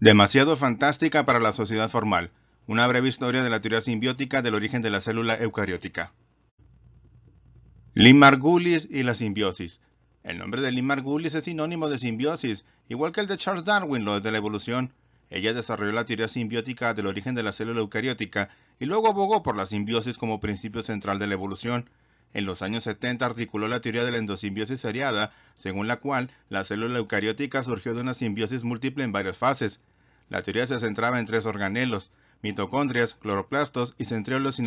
Demasiado fantástica para la sociedad formal. Una breve historia de la teoría simbiótica del origen de la célula eucariótica. Lynn Margulis y la simbiosis. El nombre de Lynn Margulis es sinónimo de simbiosis, igual que el de Charles Darwin, lo es de la evolución. Ella desarrolló la teoría simbiótica del origen de la célula eucariótica y luego abogó por la simbiosis como principio central de la evolución. En los años 70 articuló la teoría de la endosimbiosis seriada, según la cual la célula eucariótica surgió de una simbiosis múltiple en varias fases. La teoría se centraba en tres organelos, mitocondrias, cloroplastos y centriolos y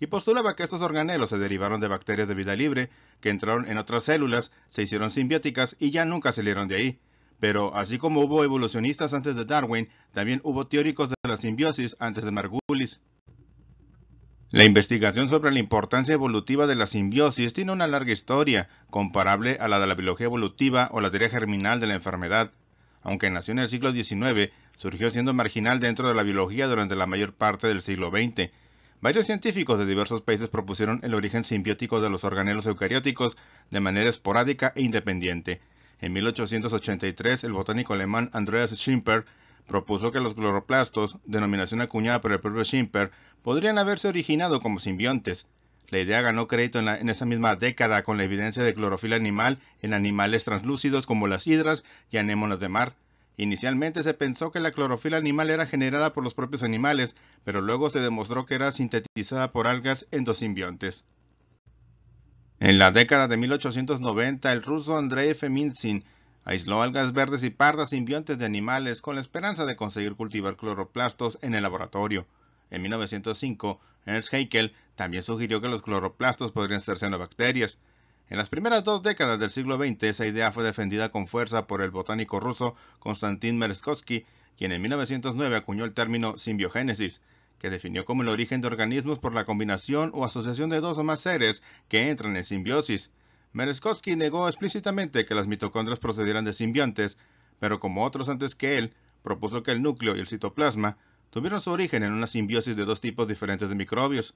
y postulaba que estos organelos se derivaron de bacterias de vida libre, que entraron en otras células, se hicieron simbióticas y ya nunca salieron de ahí. Pero así como hubo evolucionistas antes de Darwin, también hubo teóricos de la simbiosis antes de Margulis. La investigación sobre la importancia evolutiva de la simbiosis tiene una larga historia, comparable a la de la biología evolutiva o la teoría germinal de la enfermedad. Aunque nació en el siglo XIX, surgió siendo marginal dentro de la biología durante la mayor parte del siglo XX. Varios científicos de diversos países propusieron el origen simbiótico de los organelos eucarióticos de manera esporádica e independiente. En 1883, el botánico alemán Andreas Schimper propuso que los cloroplastos, denominación acuñada por el propio Schimper, podrían haberse originado como simbiontes. La idea ganó crédito en, esa misma década con la evidencia de clorofila animal en animales translúcidos como las hidras y anémonas de mar. Inicialmente se pensó que la clorofila animal era generada por los propios animales, pero luego se demostró que era sintetizada por algas endosimbiontes. En la década de 1890, el ruso Andrei Feminzin Aisló algas verdes y pardas simbiontes de animales con la esperanza de conseguir cultivar cloroplastos en el laboratorio. En 1905, Ernst Haeckel también sugirió que los cloroplastos podrían ser cianobacterias. En las primeras dos décadas del siglo XX, esa idea fue defendida con fuerza por el botánico ruso Konstantin Merezkovsky, quien en 1909 acuñó el término simbiogénesis, que definió como el origen de organismos por la combinación o asociación de dos o más seres que entran en simbiosis. Merezkowski negó explícitamente que las mitocondrias procedieran de simbiontes, pero como otros antes que él, propuso que el núcleo y el citoplasma tuvieron su origen en una simbiosis de dos tipos diferentes de microbios.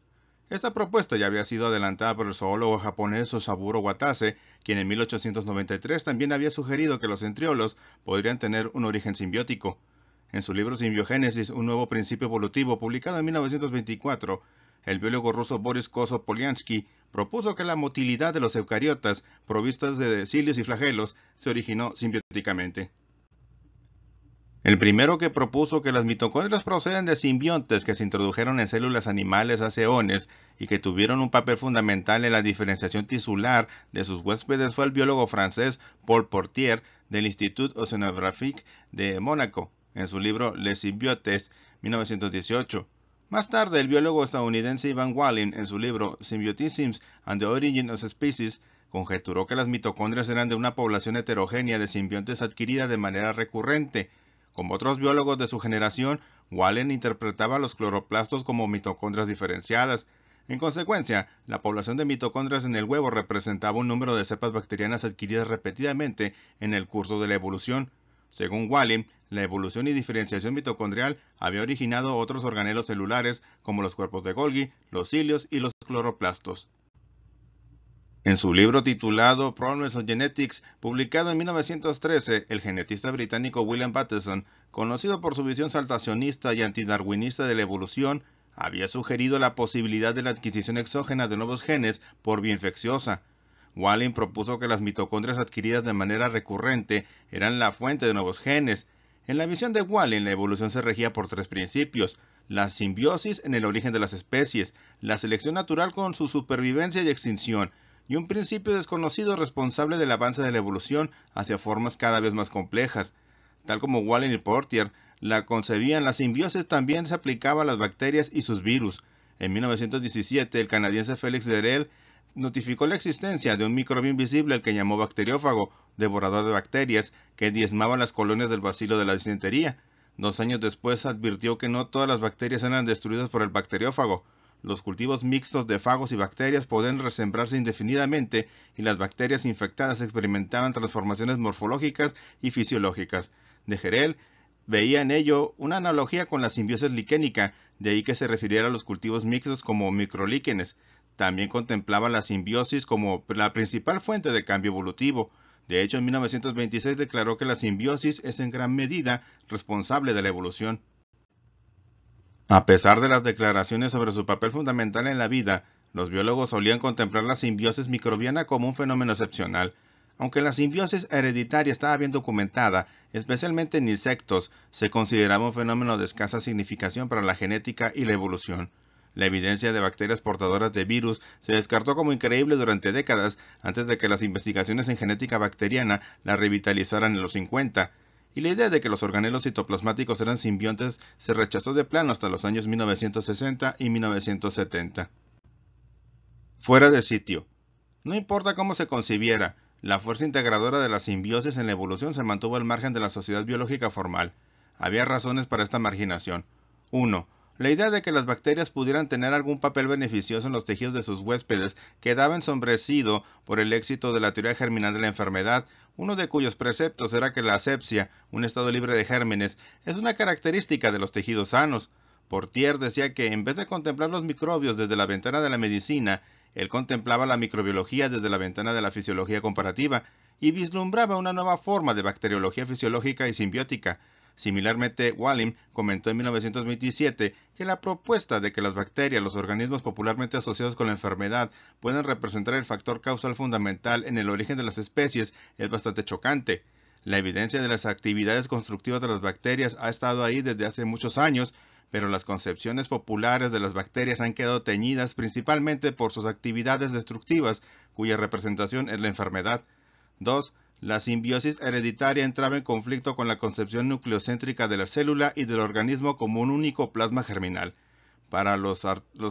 Esta propuesta ya había sido adelantada por el zoólogo japonés Osaburo Watase, quien en 1893 también había sugerido que los entriolos podrían tener un origen simbiótico. En su libro Simbiogénesis, un nuevo principio evolutivo, publicado en 1924, el biólogo ruso Boris polianski propuso que la motilidad de los eucariotas, provistas de cilios y flagelos, se originó simbióticamente. El primero que propuso que las mitocondrias proceden de simbiontes que se introdujeron en células animales hace eones y que tuvieron un papel fundamental en la diferenciación tisular de sus huéspedes fue el biólogo francés Paul Portier del Institut Oceanographique de Mónaco en su libro Les Symbiotes 1918. Más tarde, el biólogo estadounidense Ivan Wallen, en su libro Symbiotisms and the Origin of Species, conjeturó que las mitocondrias eran de una población heterogénea de simbiontes adquiridas de manera recurrente. Como otros biólogos de su generación, Wallen interpretaba los cloroplastos como mitocondrias diferenciadas. En consecuencia, la población de mitocondrias en el huevo representaba un número de cepas bacterianas adquiridas repetidamente en el curso de la evolución. Según Walling, la evolución y diferenciación mitocondrial había originado otros organelos celulares como los cuerpos de Golgi, los cilios y los cloroplastos. En su libro titulado Problems of Genetics, publicado en 1913, el genetista británico William Patterson, conocido por su visión saltacionista y antidarwinista de la evolución, había sugerido la posibilidad de la adquisición exógena de nuevos genes por vía infecciosa, Wallin propuso que las mitocondrias adquiridas de manera recurrente eran la fuente de nuevos genes. En la visión de Wallin, la evolución se regía por tres principios, la simbiosis en el origen de las especies, la selección natural con su supervivencia y extinción, y un principio desconocido responsable del avance de la evolución hacia formas cada vez más complejas. Tal como Walling y Portier la concebían, la simbiosis también se aplicaba a las bacterias y sus virus. En 1917, el canadiense Félix Derel notificó la existencia de un microbio invisible al que llamó bacteriófago, devorador de bacterias, que diezmaba las colonias del bacilo de la disentería. Dos años después advirtió que no todas las bacterias eran destruidas por el bacteriófago. Los cultivos mixtos de fagos y bacterias podían resembrarse indefinidamente y las bacterias infectadas experimentaban transformaciones morfológicas y fisiológicas. De Gerel veía en ello una analogía con la simbiosis liquénica, de ahí que se refiriera a los cultivos mixtos como microlíquenes. También contemplaba la simbiosis como la principal fuente de cambio evolutivo. De hecho, en 1926 declaró que la simbiosis es en gran medida responsable de la evolución. A pesar de las declaraciones sobre su papel fundamental en la vida, los biólogos solían contemplar la simbiosis microbiana como un fenómeno excepcional. Aunque la simbiosis hereditaria estaba bien documentada, especialmente en insectos, se consideraba un fenómeno de escasa significación para la genética y la evolución. La evidencia de bacterias portadoras de virus se descartó como increíble durante décadas antes de que las investigaciones en genética bacteriana la revitalizaran en los 50 y la idea de que los organelos citoplasmáticos eran simbiontes se rechazó de plano hasta los años 1960 y 1970. Fuera de sitio. No importa cómo se concibiera, la fuerza integradora de la simbiosis en la evolución se mantuvo al margen de la sociedad biológica formal. Había razones para esta marginación. 1. La idea de que las bacterias pudieran tener algún papel beneficioso en los tejidos de sus huéspedes quedaba ensombrecido por el éxito de la teoría germinal de la enfermedad, uno de cuyos preceptos era que la asepsia, un estado libre de gérmenes, es una característica de los tejidos sanos. Portier decía que en vez de contemplar los microbios desde la ventana de la medicina, él contemplaba la microbiología desde la ventana de la fisiología comparativa y vislumbraba una nueva forma de bacteriología fisiológica y simbiótica, Similarmente, Walling comentó en 1927 que la propuesta de que las bacterias, los organismos popularmente asociados con la enfermedad, puedan representar el factor causal fundamental en el origen de las especies es bastante chocante. La evidencia de las actividades constructivas de las bacterias ha estado ahí desde hace muchos años, pero las concepciones populares de las bacterias han quedado teñidas principalmente por sus actividades destructivas, cuya representación es la enfermedad. 2. La simbiosis hereditaria entraba en conflicto con la concepción nucleocéntrica de la célula y del organismo como un único plasma germinal. Para los,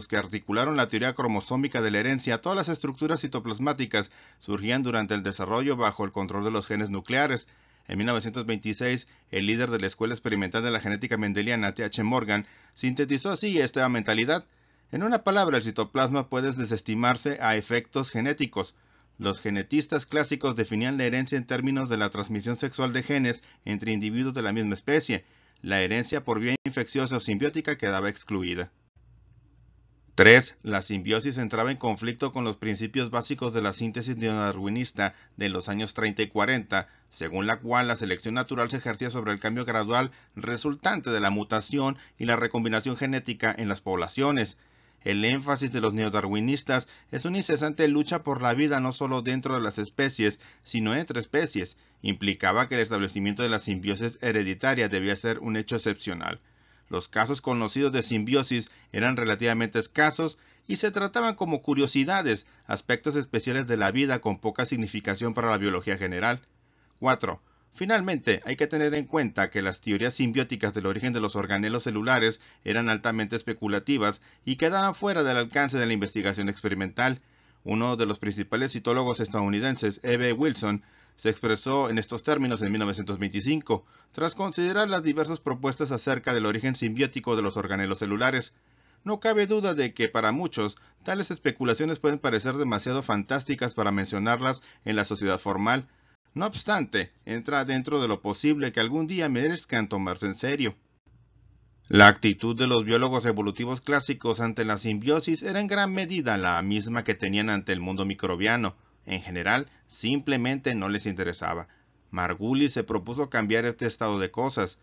que articularon la teoría cromosómica de la herencia, todas las estructuras citoplasmáticas surgían durante el desarrollo bajo el control de los genes nucleares. En 1926, el líder de la Escuela Experimental de la Genética Mendeliana, T.H. Morgan, sintetizó así esta mentalidad. En una palabra, el citoplasma puede desestimarse a efectos genéticos. Los genetistas clásicos definían la herencia en términos de la transmisión sexual de genes entre individuos de la misma especie. La herencia por vía infecciosa o simbiótica quedaba excluida. 3. La simbiosis entraba en conflicto con los principios básicos de la síntesis neonarwinista de los años 30 y 40, según la cual la selección natural se ejercía sobre el cambio gradual resultante de la mutación y la recombinación genética en las poblaciones. El énfasis de los neodarwinistas es una incesante lucha por la vida no solo dentro de las especies, sino entre especies. Implicaba que el establecimiento de la simbiosis hereditaria debía ser un hecho excepcional. Los casos conocidos de simbiosis eran relativamente escasos y se trataban como curiosidades, aspectos especiales de la vida con poca significación para la biología general. 4. Finalmente, hay que tener en cuenta que las teorías simbióticas del origen de los organelos celulares eran altamente especulativas y quedaban fuera del alcance de la investigación experimental. Uno de los principales citólogos estadounidenses, E.B. Wilson, se expresó en estos términos en 1925, tras considerar las diversas propuestas acerca del origen simbiótico de los organelos celulares. No cabe duda de que para muchos, tales especulaciones pueden parecer demasiado fantásticas para mencionarlas en la sociedad formal, no obstante, entra dentro de lo posible que algún día merezcan tomarse en serio. La actitud de los biólogos evolutivos clásicos ante la simbiosis era en gran medida la misma que tenían ante el mundo microbiano. En general, simplemente no les interesaba. Margulis se propuso cambiar este estado de cosas.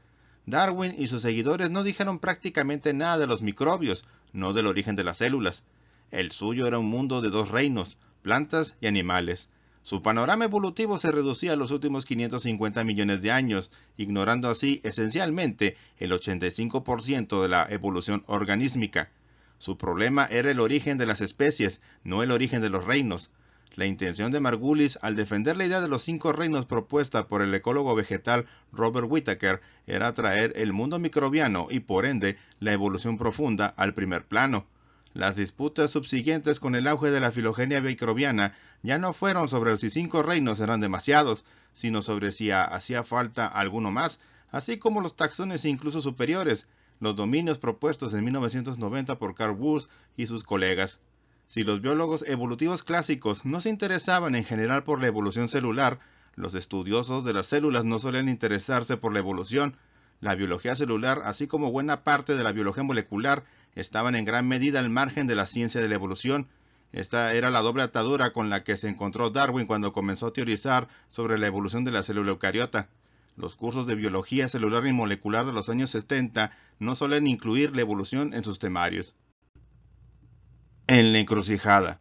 Darwin y sus seguidores no dijeron prácticamente nada de los microbios, no del origen de las células. El suyo era un mundo de dos reinos, plantas y animales. Su panorama evolutivo se reducía a los últimos 550 millones de años, ignorando así esencialmente el 85% de la evolución organísmica. Su problema era el origen de las especies, no el origen de los reinos. La intención de Margulis al defender la idea de los cinco reinos propuesta por el ecólogo vegetal Robert Whittaker era traer el mundo microbiano y por ende la evolución profunda al primer plano. Las disputas subsiguientes con el auge de la filogenia microbiana ya no fueron sobre si cinco reinos eran demasiados, sino sobre si hacía falta alguno más, así como los taxones incluso superiores, los dominios propuestos en 1990 por Carl Wurz y sus colegas. Si los biólogos evolutivos clásicos no se interesaban en general por la evolución celular, los estudiosos de las células no suelen interesarse por la evolución. La biología celular, así como buena parte de la biología molecular, estaban en gran medida al margen de la ciencia de la evolución, esta era la doble atadura con la que se encontró Darwin cuando comenzó a teorizar sobre la evolución de la célula eucariota. Los cursos de biología celular y molecular de los años 70 no suelen incluir la evolución en sus temarios. En la encrucijada.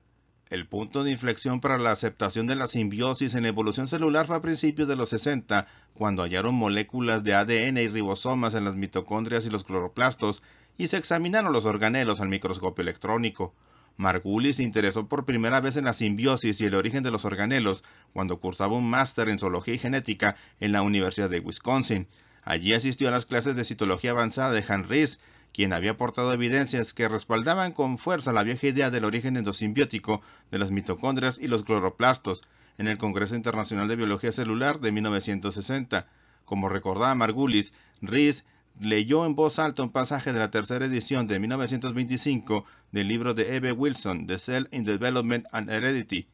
El punto de inflexión para la aceptación de la simbiosis en evolución celular fue a principios de los 60, cuando hallaron moléculas de ADN y ribosomas en las mitocondrias y los cloroplastos, y se examinaron los organelos al microscopio electrónico. Margulis se interesó por primera vez en la simbiosis y el origen de los organelos cuando cursaba un máster en zoología y genética en la Universidad de Wisconsin. Allí asistió a las clases de citología avanzada de Han Rees, quien había aportado evidencias que respaldaban con fuerza la vieja idea del origen endosimbiótico de las mitocondrias y los cloroplastos en el Congreso Internacional de Biología Celular de 1960. Como recordaba Margulis, Rees leyó en voz alta un pasaje de la tercera edición de 1925 del libro de Eve Wilson, The Cell in Development and Heredity.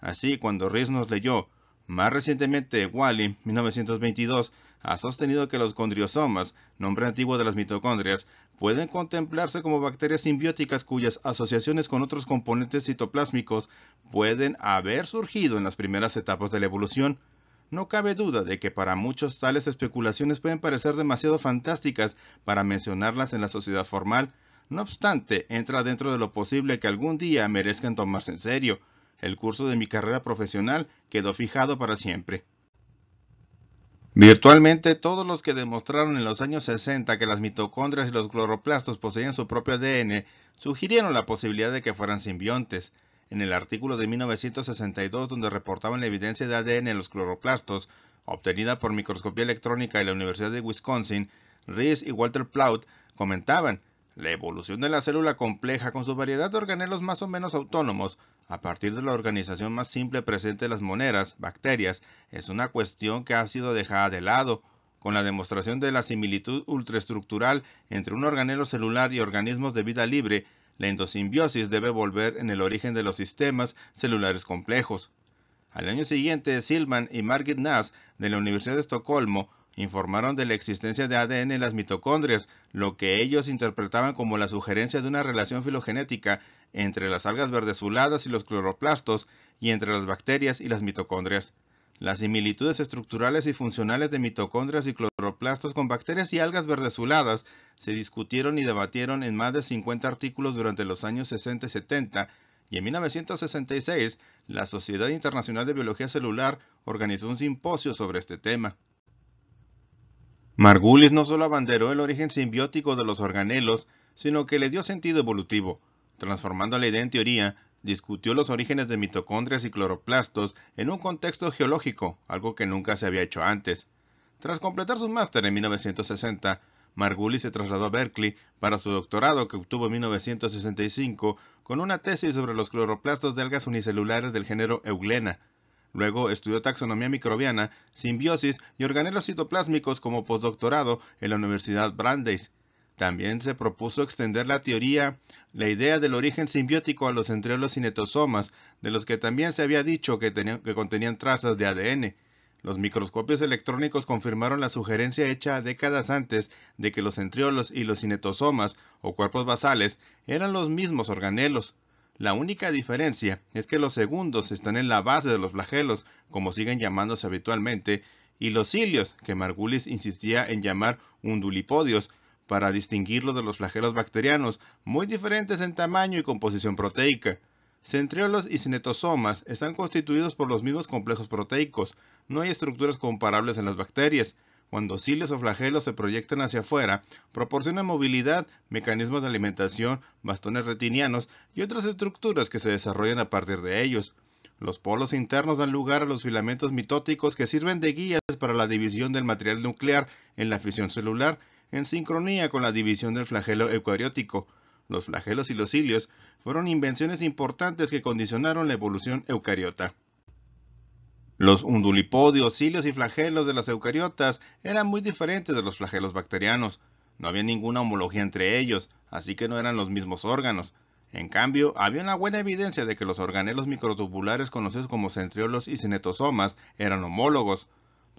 Así, cuando Ries nos leyó, más recientemente Wally, 1922, ha sostenido que los condriosomas, nombre antiguo de las mitocondrias, pueden contemplarse como bacterias simbióticas cuyas asociaciones con otros componentes citoplásmicos pueden haber surgido en las primeras etapas de la evolución. No cabe duda de que para muchos tales especulaciones pueden parecer demasiado fantásticas para mencionarlas en la sociedad formal, no obstante, entra dentro de lo posible que algún día merezcan tomarse en serio. El curso de mi carrera profesional quedó fijado para siempre. Virtualmente todos los que demostraron en los años 60 que las mitocondrias y los cloroplastos poseían su propio ADN sugirieron la posibilidad de que fueran simbiontes en el artículo de 1962 donde reportaban la evidencia de ADN en los cloroplastos, obtenida por microscopía electrónica de la Universidad de Wisconsin, Rees y Walter Plaut comentaban la evolución de la célula compleja con su variedad de organelos más o menos autónomos a partir de la organización más simple presente en las moneras, bacterias, es una cuestión que ha sido dejada de lado, con la demostración de la similitud ultraestructural entre un organelo celular y organismos de vida libre, la endosimbiosis debe volver en el origen de los sistemas celulares complejos. Al año siguiente, Silman y Margit Nass de la Universidad de Estocolmo informaron de la existencia de ADN en las mitocondrias, lo que ellos interpretaban como la sugerencia de una relación filogenética entre las algas verdesuladas y los cloroplastos y entre las bacterias y las mitocondrias. Las similitudes estructurales y funcionales de mitocondrias y cloroplastos con bacterias y algas verdezuladas se discutieron y debatieron en más de 50 artículos durante los años 60 y 70, y en 1966 la Sociedad Internacional de Biología Celular organizó un simposio sobre este tema. Margulis no solo abanderó el origen simbiótico de los organelos, sino que le dio sentido evolutivo, transformando la idea en teoría discutió los orígenes de mitocondrias y cloroplastos en un contexto geológico, algo que nunca se había hecho antes. Tras completar su máster en 1960, Margulis se trasladó a Berkeley para su doctorado que obtuvo en 1965 con una tesis sobre los cloroplastos de algas unicelulares del género Euglena. Luego estudió taxonomía microbiana, simbiosis y organelos citoplásmicos como postdoctorado en la Universidad Brandeis. También se propuso extender la teoría, la idea del origen simbiótico a los entreolos cinetosomas, de los que también se había dicho que, contenían trazas de ADN. Los microscopios electrónicos confirmaron la sugerencia hecha décadas antes de que los entriolos y los cinetosomas, o cuerpos basales, eran los mismos organelos. La única diferencia es que los segundos están en la base de los flagelos, como siguen llamándose habitualmente, y los cilios, que Margulis insistía en llamar undulipodios, para distinguirlos de los flagelos bacterianos, muy diferentes en tamaño y composición proteica. Centriolos y cinetosomas están constituidos por los mismos complejos proteicos, no hay estructuras comparables en las bacterias. Cuando cilios o flagelos se proyectan hacia afuera, proporcionan movilidad, mecanismos de alimentación, bastones retinianos y otras estructuras que se desarrollan a partir de ellos. Los polos internos dan lugar a los filamentos mitóticos que sirven de guías para la división del material nuclear en la fisión celular en sincronía con la división del flagelo eucariótico. Los flagelos y los cilios fueron invenciones importantes que condicionaron la evolución eucariota. Los undulipodios, cilios y flagelos de las eucariotas eran muy diferentes de los flagelos bacterianos. No había ninguna homología entre ellos, así que no eran los mismos órganos. En cambio, había una buena evidencia de que los organelos microtubulares conocidos como centriolos y cinetosomas eran homólogos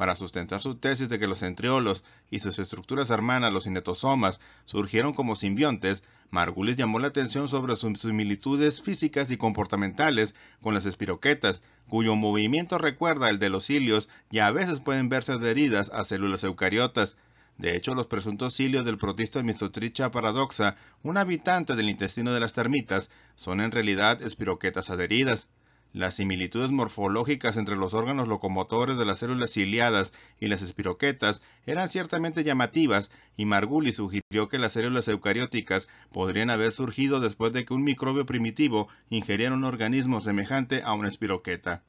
para sustentar su tesis de que los centriolos y sus estructuras hermanas, los cinetosomas, surgieron como simbiontes, Margulis llamó la atención sobre sus similitudes físicas y comportamentales con las espiroquetas, cuyo movimiento recuerda el de los cilios y a veces pueden verse adheridas a células eucariotas. De hecho, los presuntos cilios del protista Misotricha paradoxa, un habitante del intestino de las termitas, son en realidad espiroquetas adheridas. Las similitudes morfológicas entre los órganos locomotores de las células ciliadas y las espiroquetas eran ciertamente llamativas y Margulis sugirió que las células eucarióticas podrían haber surgido después de que un microbio primitivo ingeriera un organismo semejante a una espiroqueta.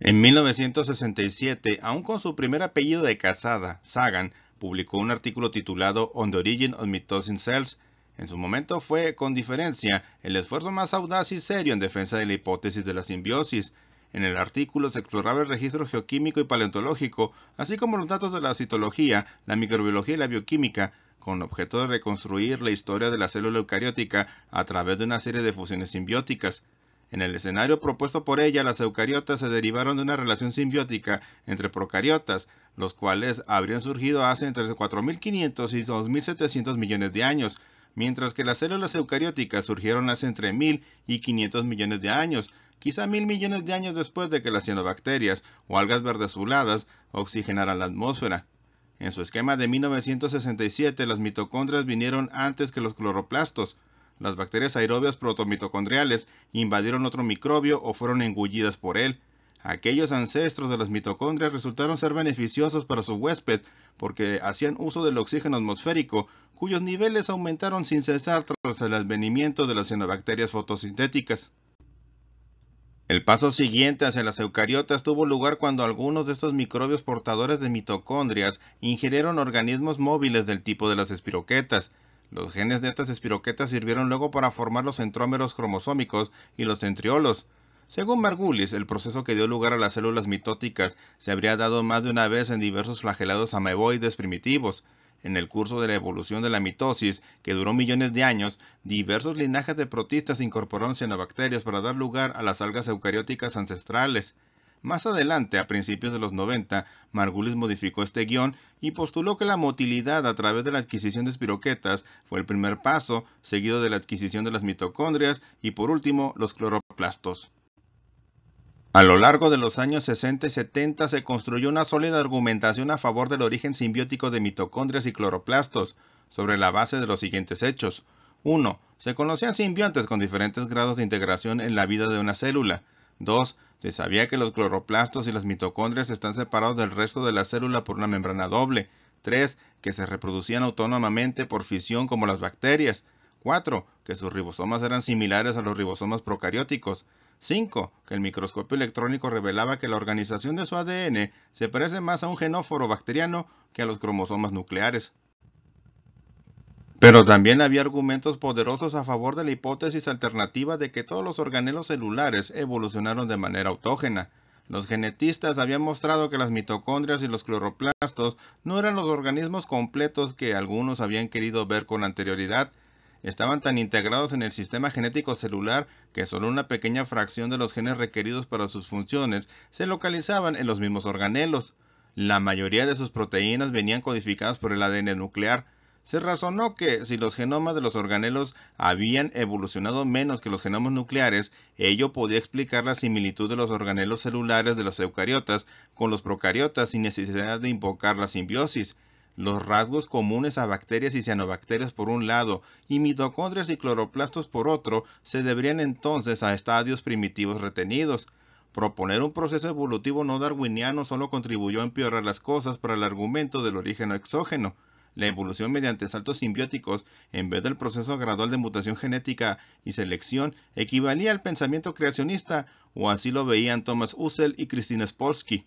En 1967, aún con su primer apellido de casada, Sagan publicó un artículo titulado On the Origin of Mitosin Cells en su momento fue, con diferencia, el esfuerzo más audaz y serio en defensa de la hipótesis de la simbiosis. En el artículo se exploraba el registro geoquímico y paleontológico, así como los datos de la citología, la microbiología y la bioquímica, con objeto de reconstruir la historia de la célula eucariótica a través de una serie de fusiones simbióticas. En el escenario propuesto por ella, las eucariotas se derivaron de una relación simbiótica entre procariotas, los cuales habrían surgido hace entre 4.500 y 2.700 millones de años, mientras que las células eucarióticas surgieron hace entre 1000 y 500 millones de años, quizá 1.000 millones de años después de que las cianobacterias o algas azuladas oxigenaran la atmósfera. En su esquema de 1967, las mitocondrias vinieron antes que los cloroplastos. Las bacterias aerobias protomitocondriales invadieron otro microbio o fueron engullidas por él. Aquellos ancestros de las mitocondrias resultaron ser beneficiosos para su huésped porque hacían uso del oxígeno atmosférico cuyos niveles aumentaron sin cesar tras el advenimiento de las cianobacterias fotosintéticas. El paso siguiente hacia las eucariotas tuvo lugar cuando algunos de estos microbios portadores de mitocondrias ingirieron organismos móviles del tipo de las espiroquetas. Los genes de estas espiroquetas sirvieron luego para formar los centrómeros cromosómicos y los centriolos. Según Margulis, el proceso que dio lugar a las células mitóticas se habría dado más de una vez en diversos flagelados ameboides primitivos. En el curso de la evolución de la mitosis, que duró millones de años, diversos linajes de protistas incorporaron cianobacterias para dar lugar a las algas eucarióticas ancestrales. Más adelante, a principios de los 90, Margulis modificó este guión y postuló que la motilidad a través de la adquisición de espiroquetas fue el primer paso, seguido de la adquisición de las mitocondrias y por último los cloroplastos. A lo largo de los años 60 y 70 se construyó una sólida argumentación a favor del origen simbiótico de mitocondrias y cloroplastos, sobre la base de los siguientes hechos. 1. Se conocían simbiontes con diferentes grados de integración en la vida de una célula. 2. Se sabía que los cloroplastos y las mitocondrias están separados del resto de la célula por una membrana doble. 3. Que se reproducían autónomamente por fisión como las bacterias. 4. Que sus ribosomas eran similares a los ribosomas procarióticos. 5. Que el microscopio electrónico revelaba que la organización de su ADN se parece más a un genóforo bacteriano que a los cromosomas nucleares. Pero también había argumentos poderosos a favor de la hipótesis alternativa de que todos los organelos celulares evolucionaron de manera autógena. Los genetistas habían mostrado que las mitocondrias y los cloroplastos no eran los organismos completos que algunos habían querido ver con anterioridad, estaban tan integrados en el sistema genético celular que solo una pequeña fracción de los genes requeridos para sus funciones se localizaban en los mismos organelos. La mayoría de sus proteínas venían codificadas por el ADN nuclear. Se razonó que si los genomas de los organelos habían evolucionado menos que los genomas nucleares, ello podía explicar la similitud de los organelos celulares de los eucariotas con los procariotas sin necesidad de invocar la simbiosis. Los rasgos comunes a bacterias y cianobacterias por un lado y mitocondrias y cloroplastos por otro se deberían entonces a estadios primitivos retenidos. Proponer un proceso evolutivo no darwiniano solo contribuyó a empeorar las cosas para el argumento del origen exógeno. La evolución mediante saltos simbióticos, en vez del proceso gradual de mutación genética y selección, equivalía al pensamiento creacionista, o así lo veían Thomas Ussel y Christine Spolsky.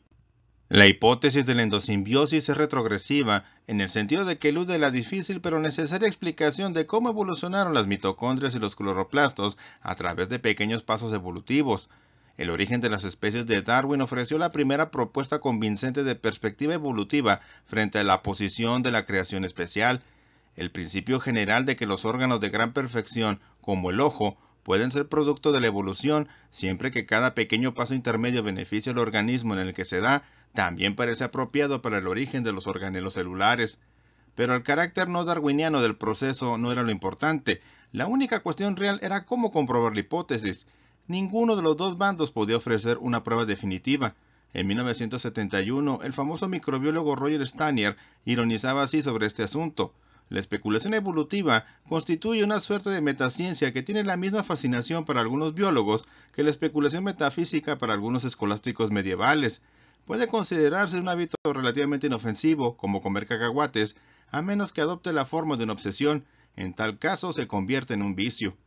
La hipótesis de la endosimbiosis es retrogresiva en el sentido de que elude la difícil pero necesaria explicación de cómo evolucionaron las mitocondrias y los cloroplastos a través de pequeños pasos evolutivos. El origen de las especies de Darwin ofreció la primera propuesta convincente de perspectiva evolutiva frente a la posición de la creación especial. El principio general de que los órganos de gran perfección, como el ojo, pueden ser producto de la evolución siempre que cada pequeño paso intermedio beneficie al organismo en el que se da también parece apropiado para el origen de los organelos celulares. Pero el carácter no darwiniano del proceso no era lo importante. La única cuestión real era cómo comprobar la hipótesis. Ninguno de los dos bandos podía ofrecer una prueba definitiva. En 1971, el famoso microbiólogo Roger Stanier ironizaba así sobre este asunto. La especulación evolutiva constituye una suerte de metaciencia que tiene la misma fascinación para algunos biólogos que la especulación metafísica para algunos escolásticos medievales puede considerarse un hábito relativamente inofensivo como comer cacahuates, a menos que adopte la forma de una obsesión, en tal caso se convierte en un vicio.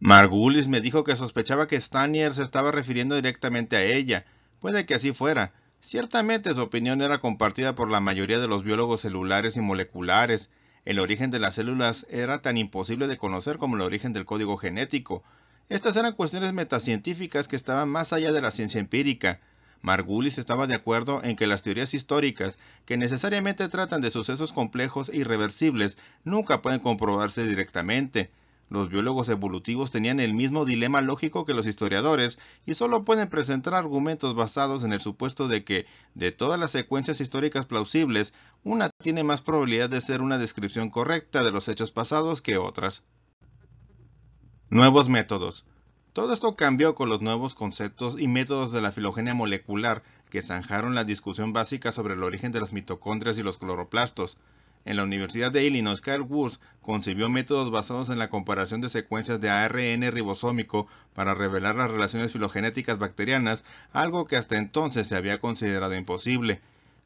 Margulis me dijo que sospechaba que Stanier se estaba refiriendo directamente a ella. Puede que así fuera. Ciertamente su opinión era compartida por la mayoría de los biólogos celulares y moleculares. El origen de las células era tan imposible de conocer como el origen del código genético. Estas eran cuestiones metascientíficas que estaban más allá de la ciencia empírica. Margulis estaba de acuerdo en que las teorías históricas, que necesariamente tratan de sucesos complejos e irreversibles, nunca pueden comprobarse directamente. Los biólogos evolutivos tenían el mismo dilema lógico que los historiadores y solo pueden presentar argumentos basados en el supuesto de que, de todas las secuencias históricas plausibles, una tiene más probabilidad de ser una descripción correcta de los hechos pasados que otras. Nuevos métodos. Todo esto cambió con los nuevos conceptos y métodos de la filogenia molecular que zanjaron la discusión básica sobre el origen de las mitocondrias y los cloroplastos. En la Universidad de Illinois, Carl Wurz concibió métodos basados en la comparación de secuencias de ARN ribosómico para revelar las relaciones filogenéticas bacterianas, algo que hasta entonces se había considerado imposible.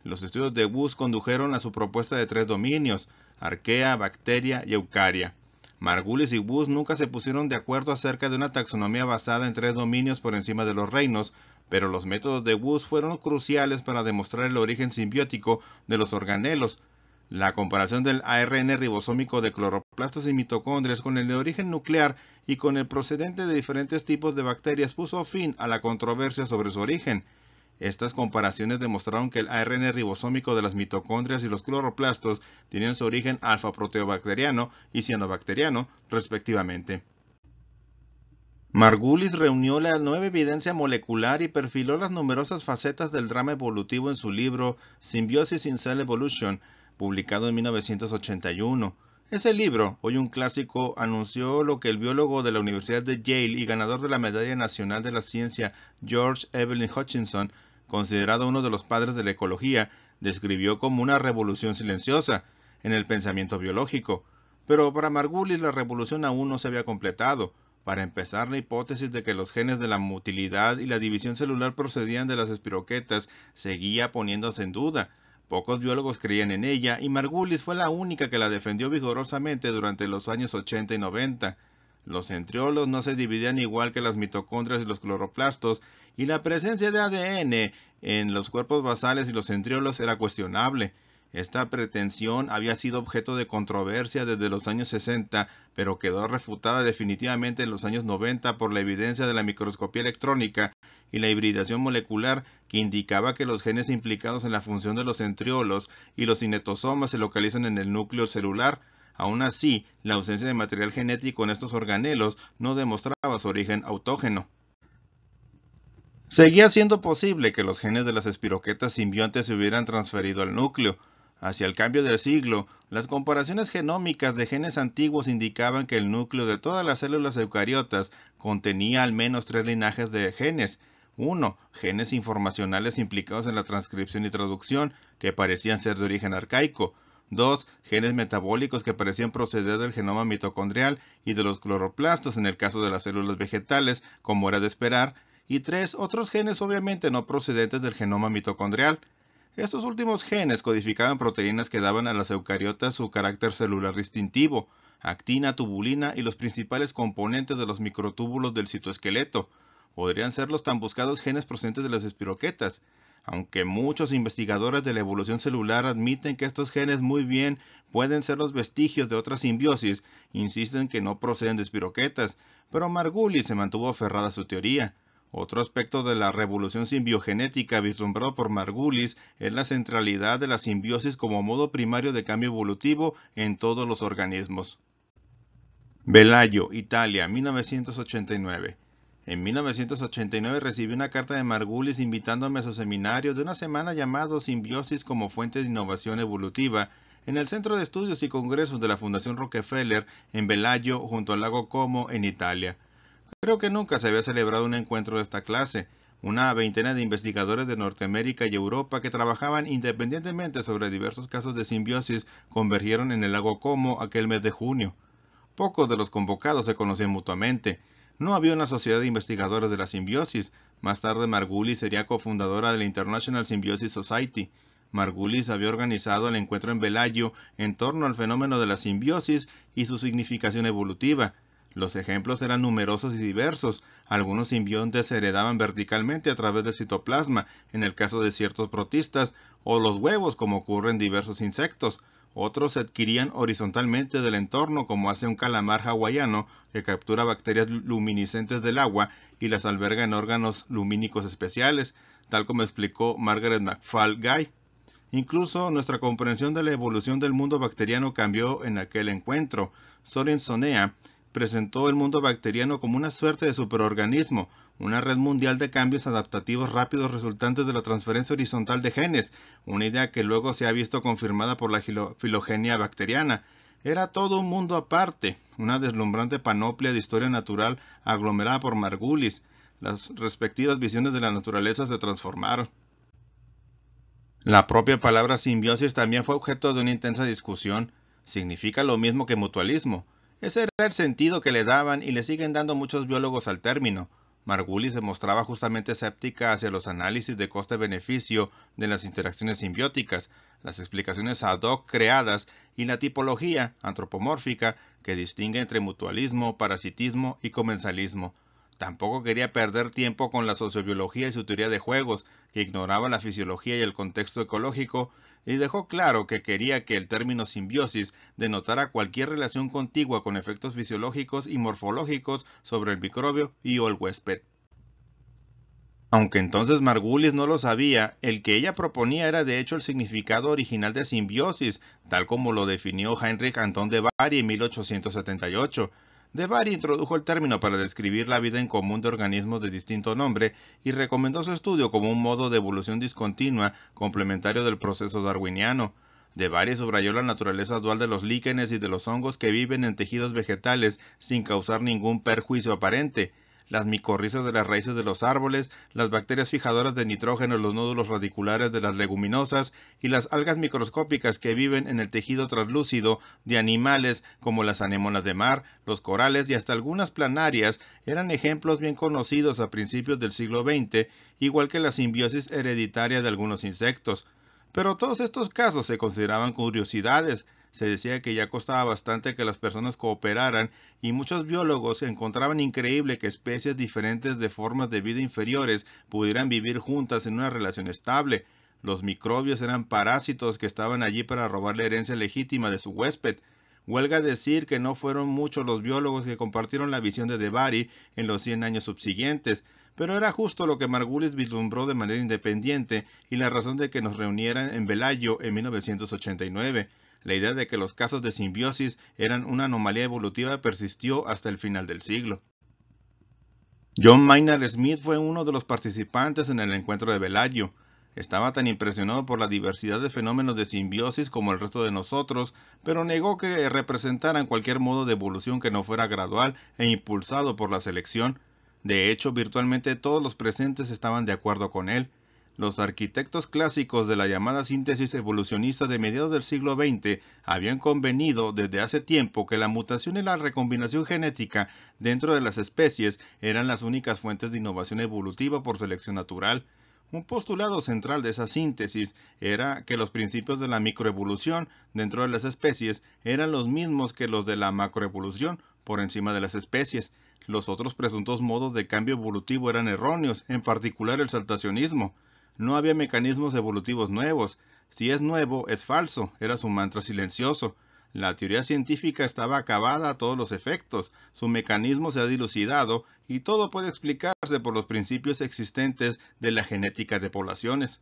Los estudios de Wurz condujeron a su propuesta de tres dominios, arquea, bacteria y eucaria. Margulis y Wu nunca se pusieron de acuerdo acerca de una taxonomía basada en tres dominios por encima de los reinos, pero los métodos de Wus fueron cruciales para demostrar el origen simbiótico de los organelos. La comparación del ARN ribosómico de cloroplastos y mitocondrias con el de origen nuclear y con el procedente de diferentes tipos de bacterias puso fin a la controversia sobre su origen. Estas comparaciones demostraron que el ARN ribosómico de las mitocondrias y los cloroplastos tenían su origen alfa-proteobacteriano y cianobacteriano, respectivamente. Margulis reunió la nueva evidencia molecular y perfiló las numerosas facetas del drama evolutivo en su libro Symbiosis in Cell Evolution, publicado en 1981. Ese libro, hoy un clásico, anunció lo que el biólogo de la Universidad de Yale y ganador de la Medalla Nacional de la Ciencia George Evelyn Hutchinson considerado uno de los padres de la ecología, describió como una revolución silenciosa en el pensamiento biológico. Pero para Margulis la revolución aún no se había completado. Para empezar, la hipótesis de que los genes de la mutilidad y la división celular procedían de las espiroquetas seguía poniéndose en duda. Pocos biólogos creían en ella y Margulis fue la única que la defendió vigorosamente durante los años 80 y 90. Los centriolos no se dividían igual que las mitocondrias y los cloroplastos y la presencia de ADN en los cuerpos basales y los centriolos era cuestionable. Esta pretensión había sido objeto de controversia desde los años 60, pero quedó refutada definitivamente en los años 90 por la evidencia de la microscopía electrónica y la hibridación molecular que indicaba que los genes implicados en la función de los centriolos y los cinetosomas se localizan en el núcleo celular. Aún así, la ausencia de material genético en estos organelos no demostraba su origen autógeno. Seguía siendo posible que los genes de las espiroquetas simbiontes se hubieran transferido al núcleo. Hacia el cambio del siglo, las comparaciones genómicas de genes antiguos indicaban que el núcleo de todas las células eucariotas contenía al menos tres linajes de genes. Uno, Genes informacionales implicados en la transcripción y traducción, que parecían ser de origen arcaico. 2. Genes metabólicos que parecían proceder del genoma mitocondrial y de los cloroplastos en el caso de las células vegetales, como era de esperar, y tres otros genes obviamente no procedentes del genoma mitocondrial. Estos últimos genes codificaban proteínas que daban a las eucariotas su carácter celular distintivo, actina, tubulina y los principales componentes de los microtúbulos del citoesqueleto. Podrían ser los tan buscados genes procedentes de las espiroquetas, aunque muchos investigadores de la evolución celular admiten que estos genes muy bien pueden ser los vestigios de otra simbiosis, insisten que no proceden de espiroquetas, pero Margulis se mantuvo aferrada a su teoría. Otro aspecto de la revolución simbiogenética vislumbrado por Margulis es la centralidad de la simbiosis como modo primario de cambio evolutivo en todos los organismos. Velayo, Italia, 1989. En 1989 recibí una carta de Margulis invitándome a su seminario de una semana llamado Simbiosis como fuente de innovación evolutiva en el Centro de Estudios y Congresos de la Fundación Rockefeller en Velayo, junto al lago Como, en Italia. Creo que nunca se había celebrado un encuentro de esta clase. Una veintena de investigadores de Norteamérica y Europa que trabajaban independientemente sobre diversos casos de simbiosis convergieron en el lago Como aquel mes de junio. Pocos de los convocados se conocían mutuamente. No había una sociedad de investigadores de la simbiosis. Más tarde Margulis sería cofundadora de la International Symbiosis Society. Margulis había organizado el encuentro en Velayo en torno al fenómeno de la simbiosis y su significación evolutiva. Los ejemplos eran numerosos y diversos. Algunos simbiontes se heredaban verticalmente a través del citoplasma, en el caso de ciertos protistas, o los huevos, como ocurre en diversos insectos. Otros se adquirían horizontalmente del entorno, como hace un calamar hawaiano que captura bacterias luminiscentes del agua y las alberga en órganos lumínicos especiales, tal como explicó Margaret McFall Guy. Incluso nuestra comprensión de la evolución del mundo bacteriano cambió en aquel encuentro. Sorensonea presentó el mundo bacteriano como una suerte de superorganismo, una red mundial de cambios adaptativos rápidos resultantes de la transferencia horizontal de genes, una idea que luego se ha visto confirmada por la filogenia bacteriana. Era todo un mundo aparte, una deslumbrante panoplia de historia natural aglomerada por Margulis. Las respectivas visiones de la naturaleza se transformaron. La propia palabra simbiosis también fue objeto de una intensa discusión. Significa lo mismo que mutualismo, ese era el sentido que le daban y le siguen dando muchos biólogos al término. Margulis se mostraba justamente escéptica hacia los análisis de coste-beneficio de las interacciones simbióticas, las explicaciones ad hoc creadas y la tipología antropomórfica que distingue entre mutualismo, parasitismo y comensalismo. Tampoco quería perder tiempo con la sociobiología y su teoría de juegos, que ignoraba la fisiología y el contexto ecológico, y dejó claro que quería que el término simbiosis denotara cualquier relación contigua con efectos fisiológicos y morfológicos sobre el microbio y o el huésped. Aunque entonces Margulis no lo sabía, el que ella proponía era de hecho el significado original de simbiosis, tal como lo definió Heinrich Anton de Bari en 1878. De Bari introdujo el término para describir la vida en común de organismos de distinto nombre y recomendó su estudio como un modo de evolución discontinua complementario del proceso darwiniano. De bary subrayó la naturaleza dual de los líquenes y de los hongos que viven en tejidos vegetales sin causar ningún perjuicio aparente las micorrizas de las raíces de los árboles, las bacterias fijadoras de nitrógeno en los nódulos radiculares de las leguminosas y las algas microscópicas que viven en el tejido translúcido de animales como las anémonas de mar, los corales y hasta algunas planarias eran ejemplos bien conocidos a principios del siglo XX, igual que la simbiosis hereditaria de algunos insectos. Pero todos estos casos se consideraban curiosidades, se decía que ya costaba bastante que las personas cooperaran y muchos biólogos encontraban increíble que especies diferentes de formas de vida inferiores pudieran vivir juntas en una relación estable. Los microbios eran parásitos que estaban allí para robar la herencia legítima de su huésped. Huelga decir que no fueron muchos los biólogos que compartieron la visión de Debari en los 100 años subsiguientes, pero era justo lo que Margulis vislumbró de manera independiente y la razón de que nos reunieran en Velayo en 1989. La idea de que los casos de simbiosis eran una anomalía evolutiva persistió hasta el final del siglo. John Maynard Smith fue uno de los participantes en el encuentro de Bellagio. Estaba tan impresionado por la diversidad de fenómenos de simbiosis como el resto de nosotros, pero negó que representaran cualquier modo de evolución que no fuera gradual e impulsado por la selección. De hecho, virtualmente todos los presentes estaban de acuerdo con él. Los arquitectos clásicos de la llamada síntesis evolucionista de mediados del siglo XX habían convenido desde hace tiempo que la mutación y la recombinación genética dentro de las especies eran las únicas fuentes de innovación evolutiva por selección natural. Un postulado central de esa síntesis era que los principios de la microevolución dentro de las especies eran los mismos que los de la macroevolución por encima de las especies. Los otros presuntos modos de cambio evolutivo eran erróneos, en particular el saltacionismo. No había mecanismos evolutivos nuevos. Si es nuevo, es falso, era su mantra silencioso. La teoría científica estaba acabada a todos los efectos, su mecanismo se ha dilucidado y todo puede explicarse por los principios existentes de la genética de poblaciones.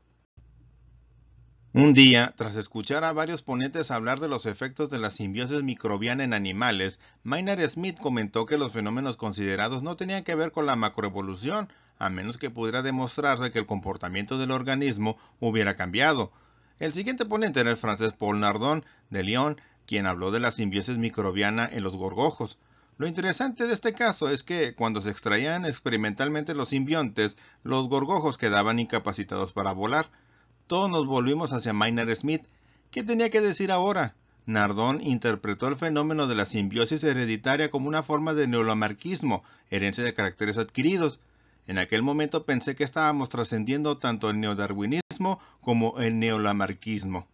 Un día, tras escuchar a varios ponentes hablar de los efectos de la simbiosis microbiana en animales, Maynard Smith comentó que los fenómenos considerados no tenían que ver con la macroevolución, a menos que pudiera demostrarse que el comportamiento del organismo hubiera cambiado. El siguiente ponente era el francés Paul Nardon, de Lyon, quien habló de la simbiosis microbiana en los gorgojos. Lo interesante de este caso es que cuando se extraían experimentalmente los simbiontes, los gorgojos quedaban incapacitados para volar todos nos volvimos hacia Miner Smith. ¿Qué tenía que decir ahora? Nardón interpretó el fenómeno de la simbiosis hereditaria como una forma de neolamarquismo, herencia de caracteres adquiridos. En aquel momento pensé que estábamos trascendiendo tanto el neodarwinismo como el neolamarquismo.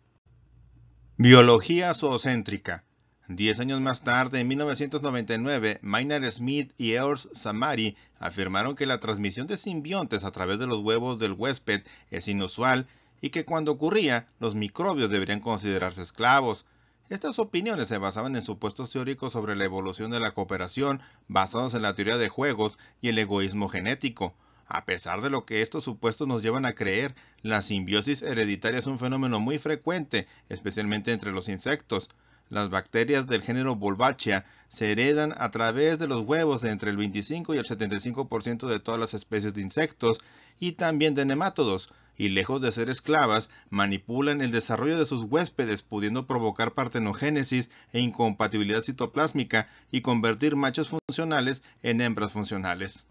Biología zoocéntrica. Diez años más tarde, en 1999, Maynard Smith y Eors Samari afirmaron que la transmisión de simbiontes a través de los huevos del huésped es inusual y que cuando ocurría los microbios deberían considerarse esclavos. Estas opiniones se basaban en supuestos teóricos sobre la evolución de la cooperación basados en la teoría de juegos y el egoísmo genético. A pesar de lo que estos supuestos nos llevan a creer, la simbiosis hereditaria es un fenómeno muy frecuente, especialmente entre los insectos. Las bacterias del género Volvachia se heredan a través de los huevos de entre el 25 y el 75% de todas las especies de insectos y también de nematodos y lejos de ser esclavas, manipulan el desarrollo de sus huéspedes pudiendo provocar partenogénesis e incompatibilidad citoplásmica y convertir machos funcionales en hembras funcionales.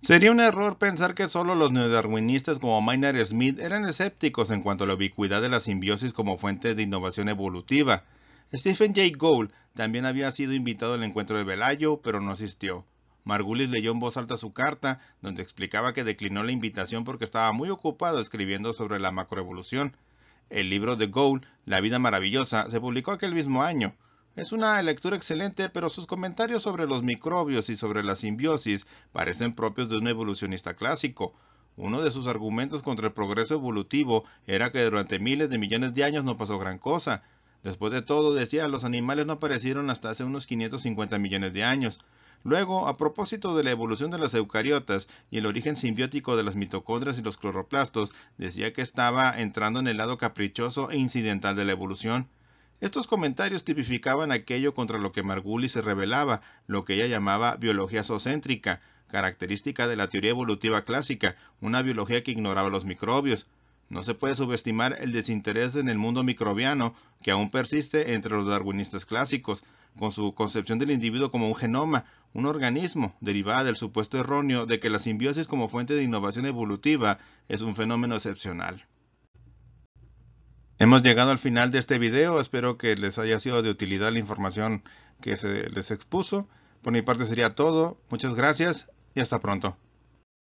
Sería un error pensar que solo los neodarwinistas como Maynard Smith eran escépticos en cuanto a la ubicuidad de la simbiosis como fuente de innovación evolutiva. Stephen Jay Gould también había sido invitado al encuentro de Velayo, pero no asistió. Margulis leyó en voz alta su carta, donde explicaba que declinó la invitación porque estaba muy ocupado escribiendo sobre la macroevolución. El libro de Gould, La vida maravillosa, se publicó aquel mismo año. Es una lectura excelente, pero sus comentarios sobre los microbios y sobre la simbiosis parecen propios de un evolucionista clásico. Uno de sus argumentos contra el progreso evolutivo era que durante miles de millones de años no pasó gran cosa. Después de todo, decía, los animales no aparecieron hasta hace unos 550 millones de años. Luego, a propósito de la evolución de las eucariotas y el origen simbiótico de las mitocondrias y los cloroplastos, decía que estaba entrando en el lado caprichoso e incidental de la evolución. Estos comentarios tipificaban aquello contra lo que Margulis se revelaba, lo que ella llamaba biología zoocéntrica, característica de la teoría evolutiva clásica, una biología que ignoraba los microbios. No se puede subestimar el desinterés en el mundo microbiano que aún persiste entre los darwinistas clásicos, con su concepción del individuo como un genoma, un organismo, derivada del supuesto erróneo de que la simbiosis como fuente de innovación evolutiva es un fenómeno excepcional. Hemos llegado al final de este video, espero que les haya sido de utilidad la información que se les expuso. Por mi parte sería todo, muchas gracias y hasta pronto.